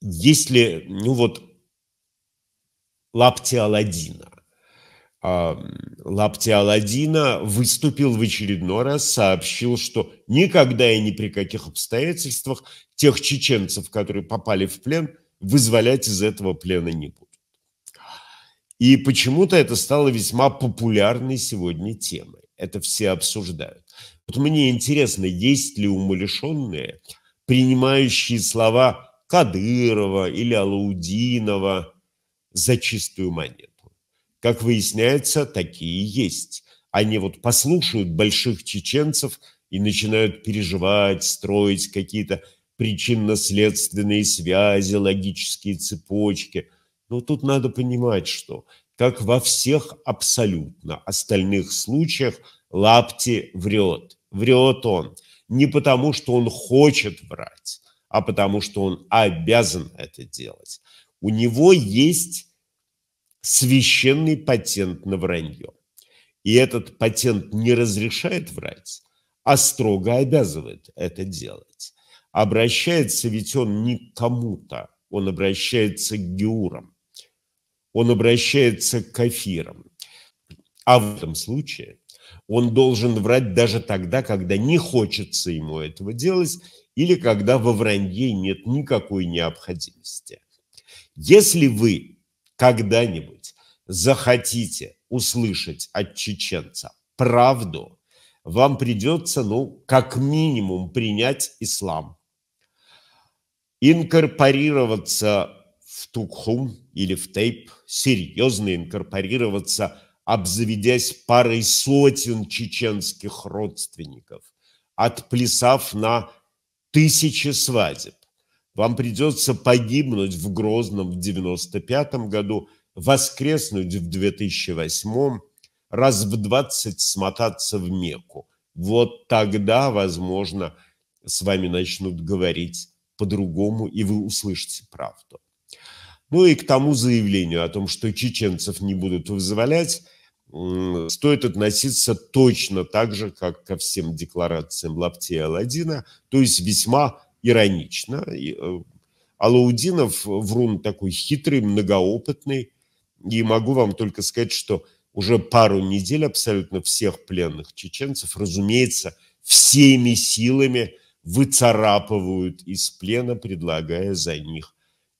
если, ну вот, лапти Аладдина. А, лапти Аладдина выступил в очередной раз, сообщил, что никогда и ни при каких обстоятельствах тех чеченцев, которые попали в плен, вызволять из этого плена не будут. И почему-то это стало весьма популярной сегодня темой. Это все обсуждают. Вот мне интересно, есть ли умалишенные, принимающие слова Кадырова или Алаудинова за чистую монету. Как выясняется, такие есть. Они вот послушают больших чеченцев и начинают переживать, строить какие-то причинно-следственные связи, логические цепочки. Но тут надо понимать, что, как во всех абсолютно остальных случаях, Лапти врет. Врет он не потому, что он хочет врать, а потому что он обязан это делать. У него есть священный патент на вранье. И этот патент не разрешает врать, а строго обязывает это делать. Обращается ведь он не к кому-то, он обращается к геурам, он обращается к кафирам. А в этом случае он должен врать даже тогда, когда не хочется ему этого делать или когда во вранье нет никакой необходимости. Если вы когда-нибудь захотите услышать от чеченца правду, вам придется, ну, как минимум принять ислам, инкорпорироваться в Тукхум или в Тейп, серьезно инкорпорироваться – обзаведясь парой сотен чеченских родственников, отплясав на тысячи свадеб. Вам придется погибнуть в Грозном в 95 году, воскреснуть в 2008, раз в 20 смотаться в Мекку. Вот тогда, возможно, с вами начнут говорить по-другому, и вы услышите правду. Ну и к тому заявлению о том, что чеченцев не будут вызволять, стоит относиться точно так же, как ко всем декларациям Лапти и Аладдина, то есть весьма иронично. Э, Алаудинов врун такой хитрый, многоопытный, и могу вам только сказать, что уже пару недель абсолютно всех пленных чеченцев, разумеется, всеми силами выцарапывают из плена, предлагая за них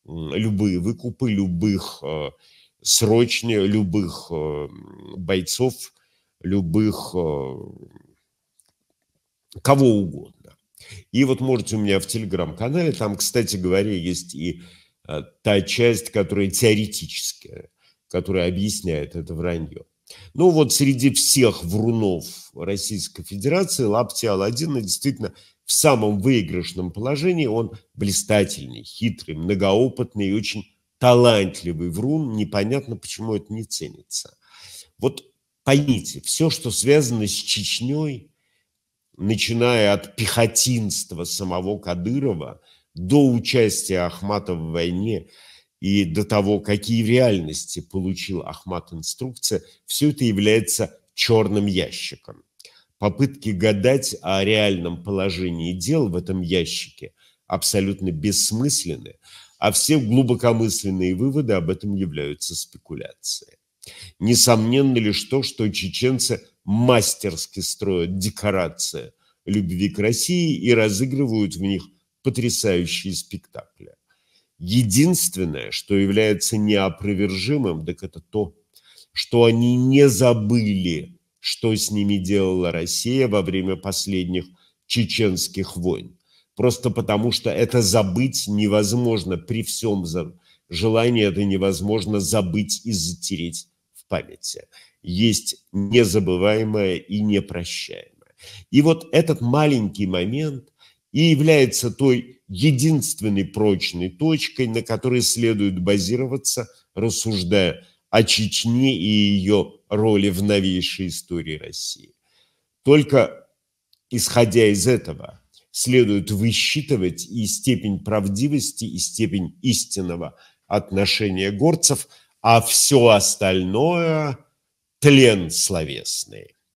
любые выкупы любых э, срочнее любых э, бойцов, любых э, кого угодно. И вот можете у меня в телеграм-канале, там, кстати говоря, есть и э, та часть, которая теоретическая, которая объясняет это вранье. Ну вот среди всех врунов Российской Федерации Лапти Аладдина ну, действительно в самом выигрышном положении. Он блистательный, хитрый, многоопытный и очень талантливый врун, непонятно, почему это не ценится. Вот поймите, все, что связано с Чечней, начиная от пехотинства самого Кадырова до участия Ахматова в войне и до того, какие реальности получил Ахмат инструкция, все это является черным ящиком. Попытки гадать о реальном положении дел в этом ящике абсолютно бессмысленны, а все глубокомысленные выводы об этом являются спекуляцией. Несомненно лишь то, что чеченцы мастерски строят декорации любви к России и разыгрывают в них потрясающие спектакли. Единственное, что является неопровержимым, так это то, что они не забыли, что с ними делала Россия во время последних чеченских войн просто потому что это забыть невозможно. При всем желании это невозможно забыть и затереть в памяти. Есть незабываемое и непрощаемое. И вот этот маленький момент и является той единственной прочной точкой, на которой следует базироваться, рассуждая о Чечне и ее роли в новейшей истории России. Только исходя из этого – следует высчитывать и степень правдивости, и степень истинного отношения горцев, а все остальное – тлен словесный.